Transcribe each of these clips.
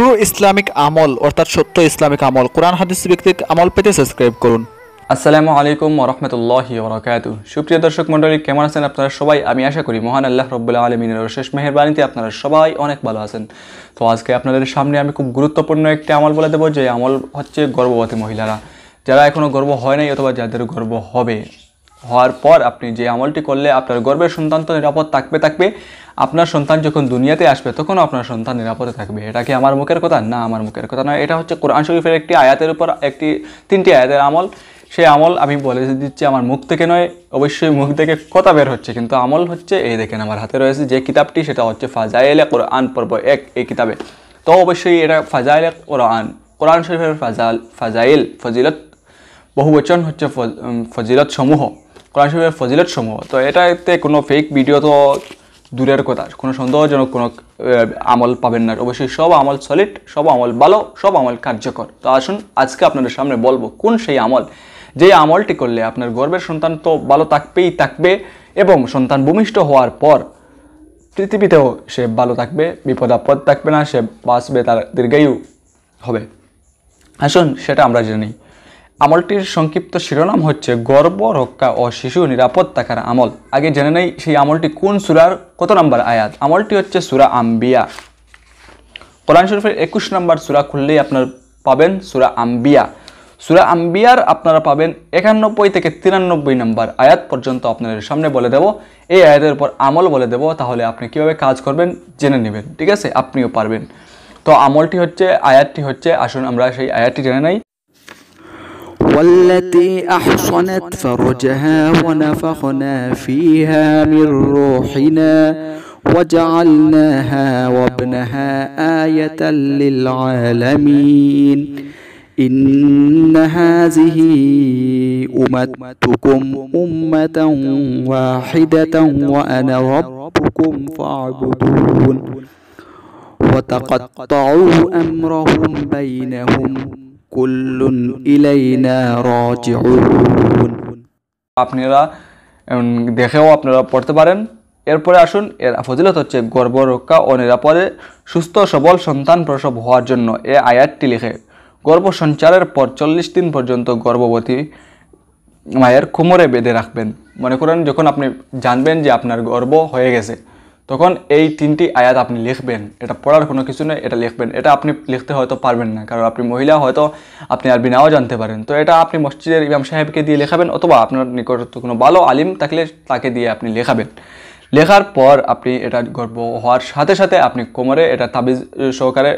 true Islamic আমল অর্থাৎ সত্য ইসলামিক আমল কোরআন হাদিস ভিত্তিক আমল পেতে সাবস্ক্রাইব করুন আসসালামু আলাইকুম রহমতুল্লাহি বরকাত সুপ্রিয় দর্শক মণ্ডলী কেমন আছেন আপনারা সবাই আমি আশা করি মহান আল্লাহ রব্বুল্লাহ আলমিনের শেষ মেহরবানিতে আপনারা সবাই অনেক ভালো আছেন তো আজকে আপনাদের সামনে আমি খুব গুরুত্বপূর্ণ একটি আমল বলে দেবো যে আমল হচ্ছে গর্ভবতী মহিলারা যারা এখনও গর্ব হয় নাই অথবা যাদের গর্ব হবে হওয়ার পর আপনি যে আমলটি করলে আপনার গর্বের সন্তান তো নিরাপদ থাকবে থাকবে আপনার সন্তান যখন দুনিয়াতে আসবে তখন আপনার সন্তান নিরাপদে থাকবে এটা কি আমার মুখের কথা না আমার মুখের কথা নয় এটা হচ্ছে কোরআন শরীফের একটি আয়াতের উপর একটি তিনটি আয়াতের আমল সেই আমল আমি বলে দিচ্ছি আমার মুখ থেকে নয় অবশ্যই মুখ থেকে কথা বের হচ্ছে কিন্তু আমল হচ্ছে এই দেখেন আমার হাতে রয়েছে যে কিতাবটি সেটা হচ্ছে ফাজাইলে কোরআন পর্ব এক এই কিতাবে তো অবশ্যই এটা ফাজাইলে কোরআন কোরআন শরীফের ফাজাল ফাজাইল ফজিলত বহু বচন হচ্ছে ফজিলত সমূহ কোরআন শরীফের ফজিলত সমূহ তো এটাতে কোনো ফেক ভিডিও তো দূরের কথা কোনো সন্দেহজনক কোনো আমল পাবেন না অবশ্যই সব আমল সলিড সব আমল ভালো সব আমল কার্যকর তো আসুন আজকে আপনাদের সামনে বলবো কোন সেই আমল যে আমলটি করলে আপনার গর্বের সন্তান তো ভালো থাকবেই থাকবে এবং সন্তান ভূমিষ্ঠ হওয়ার পর পৃথিবীতেও সে ভালো থাকবে বিপদ আপদ থাকবে না সে বাঁচবে তার দীর্ঘায়ু হবে আসুন সেটা আমরা জানি আমলটির সংক্ষিপ্ত শিরোনাম হচ্ছে গর্ব রক্ষা ও শিশু নিরাপদ থাকার আমল আগে জেনে নেই সেই আমলটি কোন সুরার কত নম্বর আয়াত আমলটি হচ্ছে সুরা আম্বিয়া কোরআন শরীফের একুশ নম্বর সুরা খুললেই আপনার পাবেন সুরা আম্বিয়া সুরা আম্বিয়ার আপনারা পাবেন একানব্বই থেকে তিরানব্বই নম্বর আয়াত পর্যন্ত আপনাদের সামনে বলে দেব এই আয়াতের উপর আমল বলে দেব তাহলে আপনি কীভাবে কাজ করবেন জেনে নেবেন ঠিক আছে আপনিও পারবেন তো আমলটি হচ্ছে আয়াতটি হচ্ছে আসুন আমরা সেই আয়াতটি জেনে নেই والتي أحصنت فرجها ونفخنا فيها من روحنا وجعلناها وابنها آية للعالمين إن هذه أمتكم أمة واحدة وأنا ربكم فاعبدون وتقطعوا أمرهم بينهم কুল্লুন ইলাইনা রাজিউন আপনারা দেখেও আপনারা পড়তে পারেন এরপরে আসুন এর ফজিলত হচ্ছে রক্ষা ও নিরাপদে সুস্থ সবল সন্তান প্রসব হওয়ার জন্য এ আয়াতটি লিখে গর্ব সঞ্চারের পর চল্লিশ দিন পর্যন্ত গর্ভবতী মায়ের কোমরে বেঁধে রাখবেন মনে করেন যখন আপনি জানবেন যে আপনার গর্ব হয়ে গেছে তখন এই তিনটি আয়াত আপনি লিখবেন এটা পড়ার কোনো কিছু নেই এটা লিখবেন এটা আপনি লিখতে হয়তো পারবেন না কারণ আপনি মহিলা হয়তো আপনি আরবি নাও জানতে পারেন তো এটা আপনি মসজিদের ইমাম সাহেবকে দিয়ে লেখাবেন অথবা আপনার নিকট কোনো ভালো আলিম থাকলে তাকে দিয়ে আপনি লেখাবেন লেখার পর আপনি এটা গর্ব হওয়ার সাথে সাথে আপনি কোমরে এটা তাবিজ সহকারে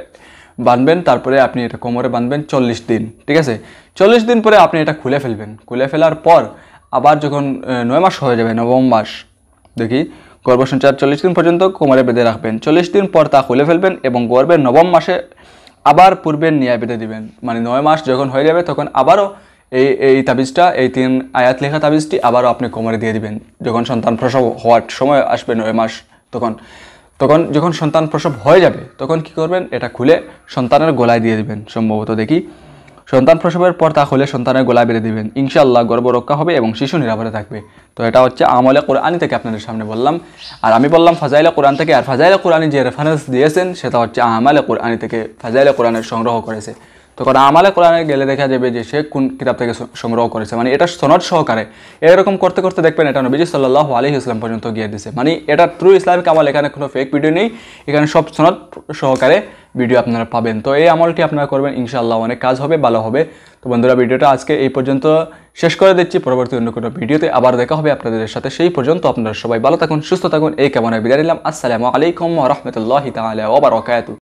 বাঁধবেন তারপরে আপনি এটা কোমরে বাঁধবেন চল্লিশ দিন ঠিক আছে চল্লিশ দিন পরে আপনি এটা খুলে ফেলবেন খুলে ফেলার পর আবার যখন নয় মাস হয়ে যাবে নবম মাস দেখি গর্ভসঞ্চার চল্লিশ দিন পর্যন্ত কোমরে বেঁধে রাখবেন চল্লিশ দিন পর তা খুলে ফেলবেন এবং গর্ভের নবম মাসে আবার পূর্বের নিয়ে বেঁধে দিবেন মানে নয় মাস যখন হয়ে যাবে তখন আবারও এই এই তাবিজটা এই তিন আয়াত লেখা তাবিজটি আবারও আপনি কোমরে দিয়ে দিবেন যখন সন্তান প্রসব হওয়ার সময় আসবে নয় মাস তখন তখন যখন সন্তান প্রসব হয়ে যাবে তখন কি করবেন এটা খুলে সন্তানের গলায় দিয়ে দিবেন সম্ভবত দেখি সন্তান প্রসবের পর তা হলে সন্তানের গোলা বেড়ে দিবেন ইনশাআল্লাহ গর্ব রক্ষা হবে এবং শিশু নিরাপদে থাকবে তো এটা হচ্ছে আমলে কোরআনি থেকে আপনাদের সামনে বললাম আর আমি বললাম ফাজাইলা কোরআন থেকে আর ফাজাইলা কোরআনি যে রেফারেন্স দিয়েছেন সেটা হচ্ছে আমালে কোরআনি থেকে ফাজাইলা কোরআনের সংগ্রহ করেছে তো কারণ আমালে কোরআনে গেলে দেখা যাবে যে সে কোন কিতাব থেকে সংগ্রহ করেছে মানে এটা সনদ সহকারে এরকম করতে করতে দেখবেন এটা নবীজি সাল্লাহ আলহি ইসলাম পর্যন্ত গিয়ে দিছে মানে এটা থ্রু ইসলামিক আমল এখানে কোনো ফেক ভিডিও নেই এখানে সব সনদ সহকারে ভিডিও আপনারা পাবেন তো এই আমলটি আপনারা করবেন ইনশাআল্লাহ অনেক কাজ হবে ভালো হবে তো বন্ধুরা ভিডিওটা আজকে এই পর্যন্ত শেষ করে দিচ্ছি পরবর্তী অন্য কোনো ভিডিওতে আবার দেখা হবে আপনাদের সাথে সেই পর্যন্ত আপনারা সবাই ভালো থাকুন সুস্থ থাকুন এই কেমন বিদায় নিলাম আসসালামু আলাইকুম রহমতুল্লাহ তালা ওবরাকাতু